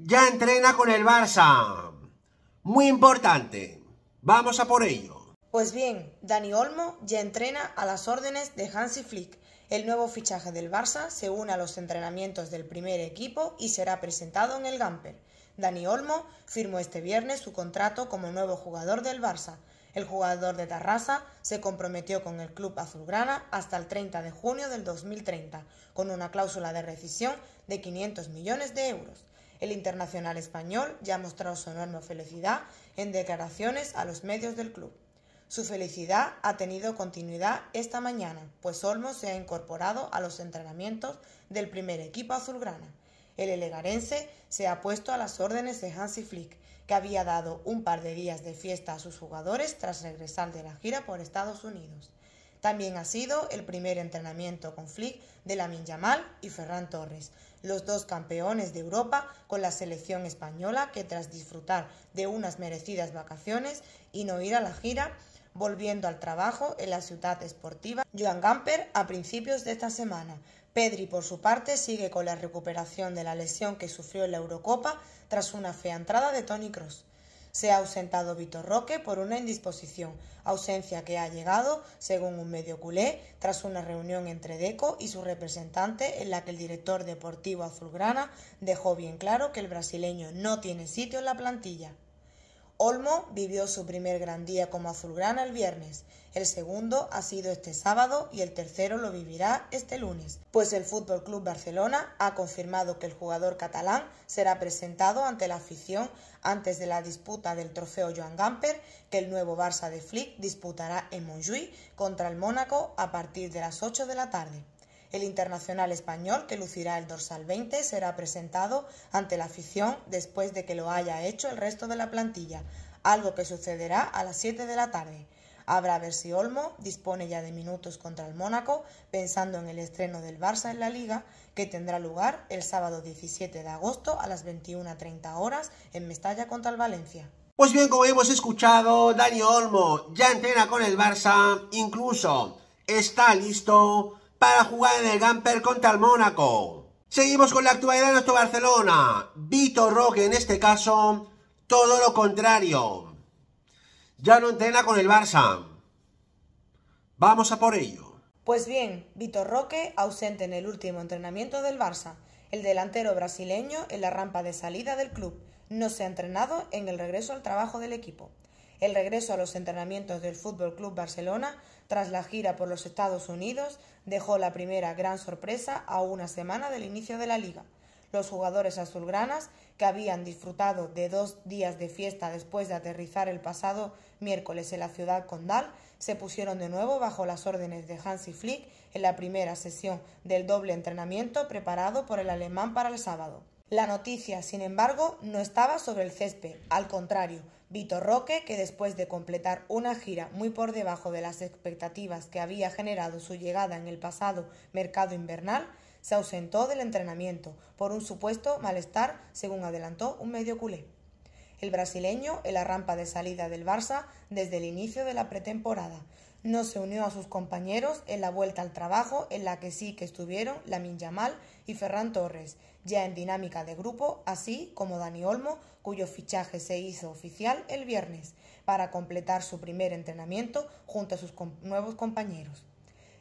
ya entrena con el Barça. Muy importante. Vamos a por ello. Pues bien, Dani Olmo ya entrena a las órdenes de Hansi Flick. El nuevo fichaje del Barça se une a los entrenamientos del primer equipo y será presentado en el Gamper. Dani Olmo firmó este viernes su contrato como nuevo jugador del Barça. El jugador de Tarrasa se comprometió con el club azulgrana hasta el 30 de junio del 2030, con una cláusula de rescisión de 500 millones de euros. El internacional español ya ha mostrado su enorme felicidad en declaraciones a los medios del club. Su felicidad ha tenido continuidad esta mañana, pues Olmo se ha incorporado a los entrenamientos del primer equipo azulgrana. El elegarense se ha puesto a las órdenes de Hansi Flick, que había dado un par de días de fiesta a sus jugadores tras regresar de la gira por Estados Unidos. También ha sido el primer entrenamiento con Flick de la Yamal y Ferran Torres, los dos campeones de Europa con la selección española que tras disfrutar de unas merecidas vacaciones y no ir a la gira, volviendo al trabajo en la ciudad esportiva Joan Gamper a principios de esta semana. Pedri, por su parte, sigue con la recuperación de la lesión que sufrió en la Eurocopa tras una fea entrada de Tony Cross. Se ha ausentado Vitor Roque por una indisposición, ausencia que ha llegado, según un medio culé, tras una reunión entre Deco y su representante en la que el director deportivo azulgrana dejó bien claro que el brasileño no tiene sitio en la plantilla. Olmo vivió su primer gran día como azulgrana el viernes, el segundo ha sido este sábado y el tercero lo vivirá este lunes, pues el Fútbol Club Barcelona ha confirmado que el jugador catalán será presentado ante la afición antes de la disputa del trofeo Joan Gamper que el nuevo Barça de Flick disputará en Montjuïc contra el Mónaco a partir de las 8 de la tarde. El internacional español, que lucirá el dorsal 20, será presentado ante la afición después de que lo haya hecho el resto de la plantilla, algo que sucederá a las 7 de la tarde. Habrá a ver si Olmo dispone ya de minutos contra el Mónaco, pensando en el estreno del Barça en la Liga, que tendrá lugar el sábado 17 de agosto a las 21.30 horas en Mestalla contra el Valencia. Pues bien, como hemos escuchado, Dani Olmo ya entrena con el Barça, incluso está listo para jugar en el Gamper contra el Mónaco. Seguimos con la actualidad de nuestro Barcelona. Vitor Roque, en este caso, todo lo contrario. Ya no entrena con el Barça. Vamos a por ello. Pues bien, Vitor Roque, ausente en el último entrenamiento del Barça. El delantero brasileño en la rampa de salida del club. No se ha entrenado en el regreso al trabajo del equipo. El regreso a los entrenamientos del Fútbol Club Barcelona, tras la gira por los Estados Unidos, dejó la primera gran sorpresa a una semana del inicio de la liga. Los jugadores azulgranas, que habían disfrutado de dos días de fiesta después de aterrizar el pasado miércoles en la ciudad condal, se pusieron de nuevo bajo las órdenes de Hansi Flick en la primera sesión del doble entrenamiento preparado por el alemán para el sábado. La noticia, sin embargo, no estaba sobre el césped, al contrario, Vitor Roque, que después de completar una gira muy por debajo de las expectativas que había generado su llegada en el pasado mercado invernal, se ausentó del entrenamiento por un supuesto malestar, según adelantó un medio culé. El brasileño en la rampa de salida del Barça desde el inicio de la pretemporada, no se unió a sus compañeros en la vuelta al trabajo en la que sí que estuvieron Lamin Yamal y Ferran Torres, ya en dinámica de grupo, así como Dani Olmo, cuyo fichaje se hizo oficial el viernes, para completar su primer entrenamiento junto a sus nuevos compañeros.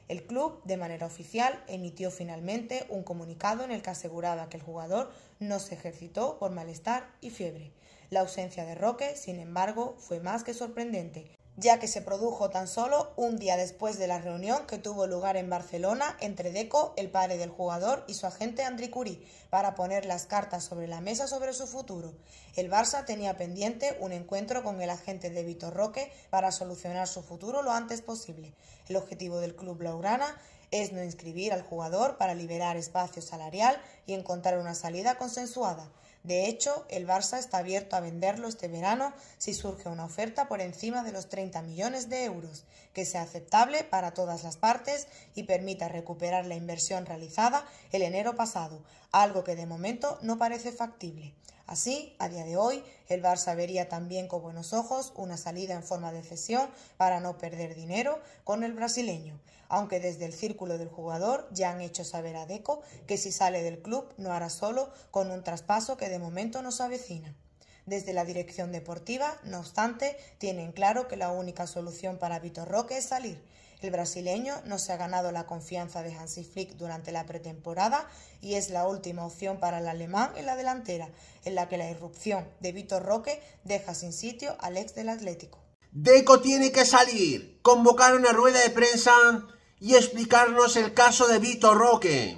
El club, de manera oficial, emitió finalmente un comunicado en el que aseguraba que el jugador no se ejercitó por malestar y fiebre. La ausencia de Roque, sin embargo, fue más que sorprendente, ya que se produjo tan solo un día después de la reunión que tuvo lugar en Barcelona entre Deco, el padre del jugador, y su agente Andri Curí, para poner las cartas sobre la mesa sobre su futuro. El Barça tenía pendiente un encuentro con el agente de Vitor Roque para solucionar su futuro lo antes posible. El objetivo del club laurana es no inscribir al jugador para liberar espacio salarial y encontrar una salida consensuada. De hecho, el Barça está abierto a venderlo este verano si surge una oferta por encima de los 30 millones de euros, que sea aceptable para todas las partes y permita recuperar la inversión realizada el enero pasado, algo que de momento no parece factible. Así, a día de hoy, el Barça vería también con buenos ojos una salida en forma de cesión para no perder dinero con el brasileño aunque desde el círculo del jugador ya han hecho saber a Deco que si sale del club no hará solo con un traspaso que de momento no se avecina. Desde la dirección deportiva, no obstante, tienen claro que la única solución para Vitor Roque es salir. El brasileño no se ha ganado la confianza de Hansi Flick durante la pretemporada y es la última opción para el alemán en la delantera, en la que la irrupción de Vitor Roque deja sin sitio al ex del Atlético. Deco tiene que salir. Convocar una rueda de prensa y explicarnos el caso de Vito Roque.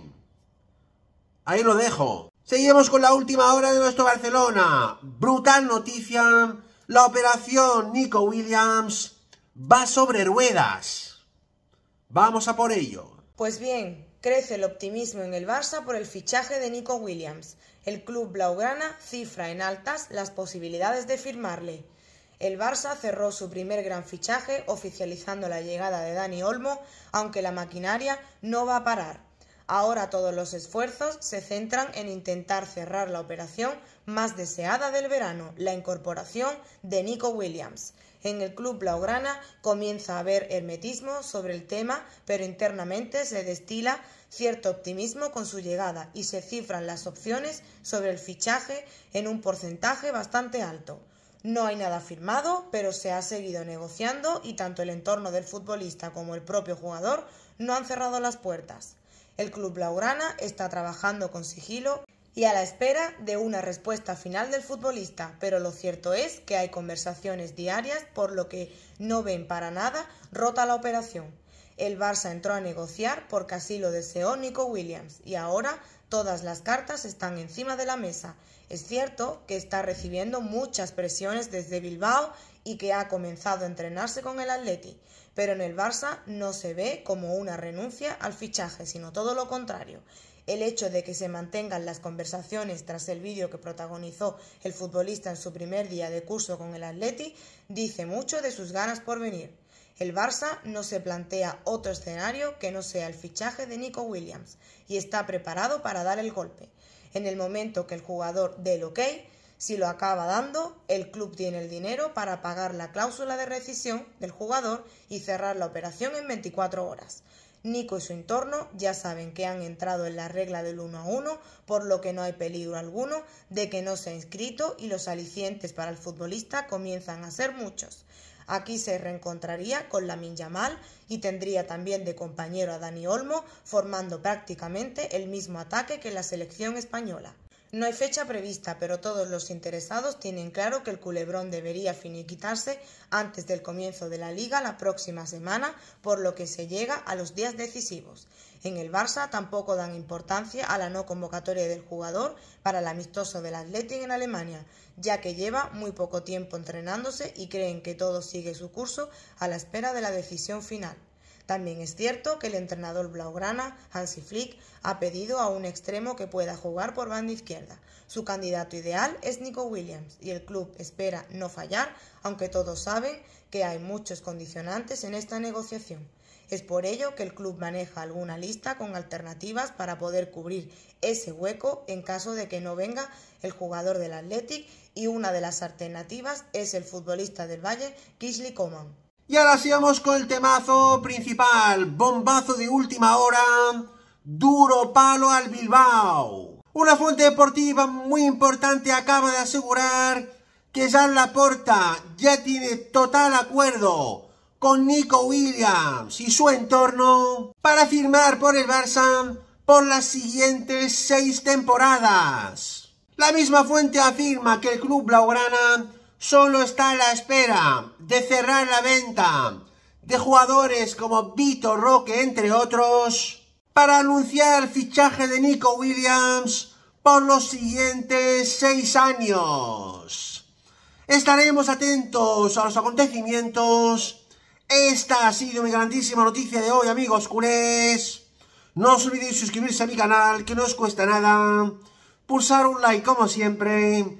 Ahí lo dejo. Seguimos con la última hora de nuestro Barcelona. Brutal noticia. La operación Nico Williams va sobre ruedas. Vamos a por ello. Pues bien, crece el optimismo en el Barça por el fichaje de Nico Williams. El club blaugrana cifra en altas las posibilidades de firmarle. El Barça cerró su primer gran fichaje oficializando la llegada de Dani Olmo, aunque la maquinaria no va a parar. Ahora todos los esfuerzos se centran en intentar cerrar la operación más deseada del verano, la incorporación de Nico Williams. En el club blaugrana comienza a haber hermetismo sobre el tema, pero internamente se destila cierto optimismo con su llegada y se cifran las opciones sobre el fichaje en un porcentaje bastante alto. No hay nada firmado, pero se ha seguido negociando y tanto el entorno del futbolista como el propio jugador no han cerrado las puertas. El club Laurana está trabajando con sigilo y a la espera de una respuesta final del futbolista, pero lo cierto es que hay conversaciones diarias por lo que no ven para nada rota la operación. El Barça entró a negociar porque así lo deseó Nico Williams y ahora Todas las cartas están encima de la mesa. Es cierto que está recibiendo muchas presiones desde Bilbao y que ha comenzado a entrenarse con el Atleti, pero en el Barça no se ve como una renuncia al fichaje, sino todo lo contrario. El hecho de que se mantengan las conversaciones tras el vídeo que protagonizó el futbolista en su primer día de curso con el Atleti dice mucho de sus ganas por venir. El Barça no se plantea otro escenario que no sea el fichaje de Nico Williams y está preparado para dar el golpe. En el momento que el jugador dé el ok, si lo acaba dando, el club tiene el dinero para pagar la cláusula de rescisión del jugador y cerrar la operación en 24 horas. Nico y su entorno ya saben que han entrado en la regla del 1 a 1, por lo que no hay peligro alguno de que no sea inscrito y los alicientes para el futbolista comienzan a ser muchos. Aquí se reencontraría con la Yamal y tendría también de compañero a Dani Olmo, formando prácticamente el mismo ataque que la selección española. No hay fecha prevista, pero todos los interesados tienen claro que el culebrón debería finiquitarse antes del comienzo de la liga la próxima semana, por lo que se llega a los días decisivos. En el Barça tampoco dan importancia a la no convocatoria del jugador para el amistoso del Athletic en Alemania, ya que lleva muy poco tiempo entrenándose y creen que todo sigue su curso a la espera de la decisión final. También es cierto que el entrenador blaugrana, Hansi Flick, ha pedido a un extremo que pueda jugar por banda izquierda. Su candidato ideal es Nico Williams y el club espera no fallar, aunque todos saben que hay muchos condicionantes en esta negociación. Es por ello que el club maneja alguna lista con alternativas para poder cubrir ese hueco en caso de que no venga el jugador del Athletic y una de las alternativas es el futbolista del Valle, Kisley Coman. Y ahora sí con el temazo principal, bombazo de última hora, duro palo al Bilbao. Una fuente deportiva muy importante acaba de asegurar que Jean Laporta ya tiene total acuerdo con Nico Williams y su entorno para firmar por el Barça por las siguientes seis temporadas. La misma fuente afirma que el club blaugrana solo está a la espera de cerrar la venta de jugadores como Vito Roque, entre otros, para anunciar el fichaje de Nico Williams por los siguientes seis años. Estaremos atentos a los acontecimientos. Esta ha sido mi grandísima noticia de hoy, amigos culés. No os olvidéis suscribirse a mi canal, que no os cuesta nada. Pulsar un like como siempre